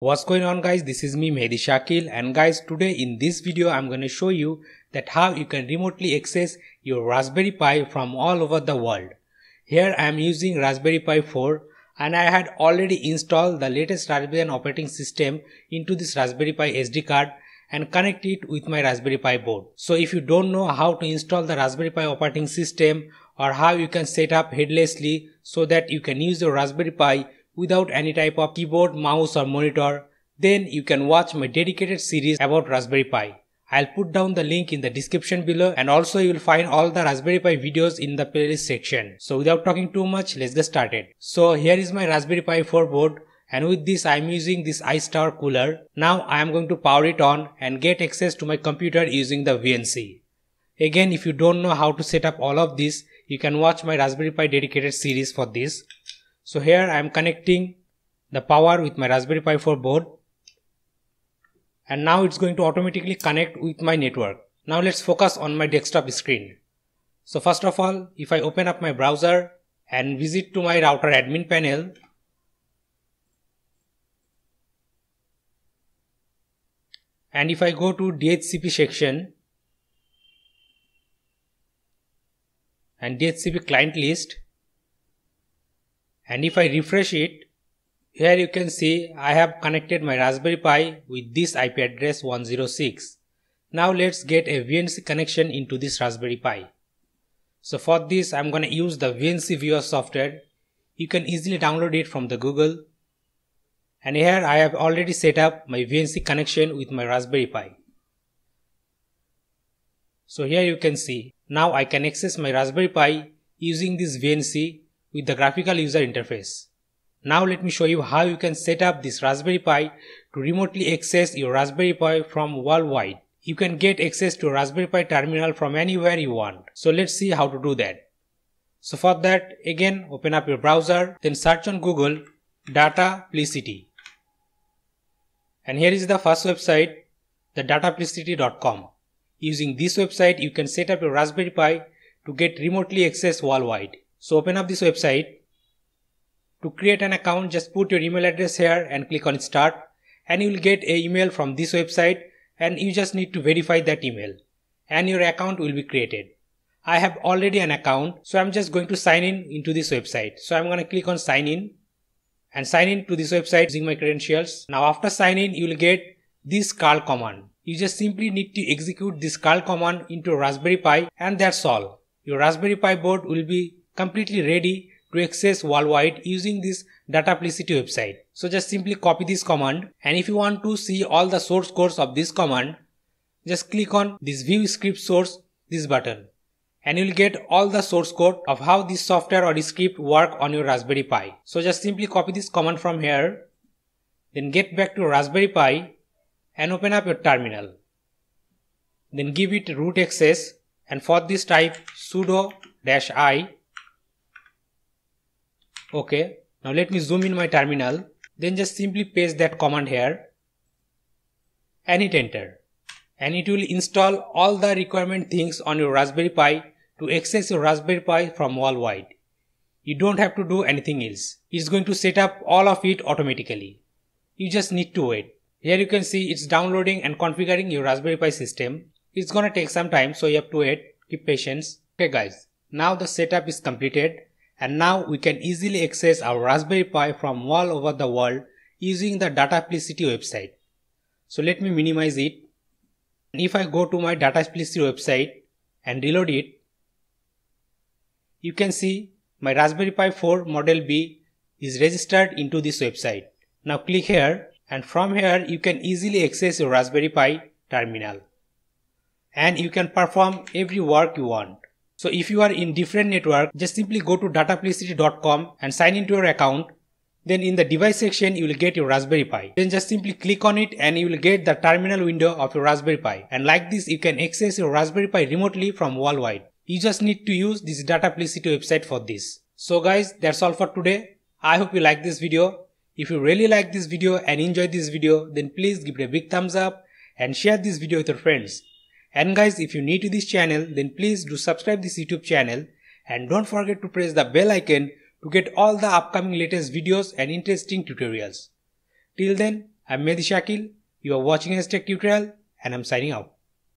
What's going on guys this is me Mehdi Shakil and guys today in this video I'm going to show you that how you can remotely access your Raspberry Pi from all over the world. Here I am using Raspberry Pi 4 and I had already installed the latest Raspbian operating system into this Raspberry Pi SD card and connect it with my Raspberry Pi board. So if you don't know how to install the Raspberry Pi operating system or how you can set up headlessly so that you can use your Raspberry Pi without any type of keyboard, mouse or monitor, then you can watch my dedicated series about Raspberry Pi. I'll put down the link in the description below and also you will find all the Raspberry Pi videos in the playlist section. So without talking too much, let's get started. So here is my Raspberry Pi 4 board and with this I am using this iStar cooler. Now I am going to power it on and get access to my computer using the VNC. Again if you don't know how to set up all of this, you can watch my Raspberry Pi dedicated series for this. So here I am connecting the power with my Raspberry Pi 4 board and now it's going to automatically connect with my network. Now let's focus on my desktop screen. So first of all, if I open up my browser and visit to my router admin panel, and if I go to DHCP section and DHCP client list, and if I refresh it, here you can see I have connected my Raspberry Pi with this IP address 106. Now let's get a VNC connection into this Raspberry Pi. So for this I'm gonna use the VNC viewer software. You can easily download it from the Google. And here I have already set up my VNC connection with my Raspberry Pi. So here you can see, now I can access my Raspberry Pi using this VNC with the graphical user interface. Now let me show you how you can set up this Raspberry Pi to remotely access your Raspberry Pi from worldwide. You can get access to Raspberry Pi terminal from anywhere you want. So let's see how to do that. So for that again open up your browser then search on Google data and here is the first website the dataplicity.com. Using this website you can set up your Raspberry Pi to get remotely access worldwide. So open up this website. To create an account, just put your email address here and click on start and you will get a email from this website and you just need to verify that email and your account will be created. I have already an account so I'm just going to sign in into this website. So I'm going to click on sign in and sign in to this website using my credentials. Now after sign in you will get this curl command. You just simply need to execute this curl command into Raspberry Pi and that's all. Your Raspberry Pi board will be completely ready to access worldwide using this Dataplicity website. So just simply copy this command and if you want to see all the source codes of this command, just click on this view script source this button and you'll get all the source code of how this software or script work on your Raspberry Pi. So just simply copy this command from here, then get back to Raspberry Pi and open up your terminal. Then give it root access and for this type sudo-i okay now let me zoom in my terminal then just simply paste that command here and hit enter and it will install all the requirement things on your Raspberry Pi to access your Raspberry Pi from worldwide. You don't have to do anything else. It's going to set up all of it automatically. You just need to wait. Here you can see it's downloading and configuring your Raspberry Pi system. It's gonna take some time so you have to wait, keep patience. Okay guys, now the setup is completed and now we can easily access our Raspberry Pi from all over the world using the Dataplicity website. So let me minimize it. if I go to my Dataplicity website and reload it, you can see my Raspberry Pi 4 Model B is registered into this website. Now click here and from here you can easily access your Raspberry Pi terminal and you can perform every work you want. So if you are in different network, just simply go to dataplicity.com and sign into your account. Then in the device section, you will get your Raspberry Pi. Then just simply click on it and you will get the terminal window of your Raspberry Pi. And like this, you can access your Raspberry Pi remotely from worldwide. You just need to use this Dataplicity website for this. So guys, that's all for today. I hope you like this video. If you really like this video and enjoyed this video, then please give it a big thumbs up and share this video with your friends. And guys, if you're new to this channel, then please do subscribe this YouTube channel and don't forget to press the bell icon to get all the upcoming latest videos and interesting tutorials. Till then, I'm Mehdi Shakil, you are watching tech Tutorial and I'm signing out.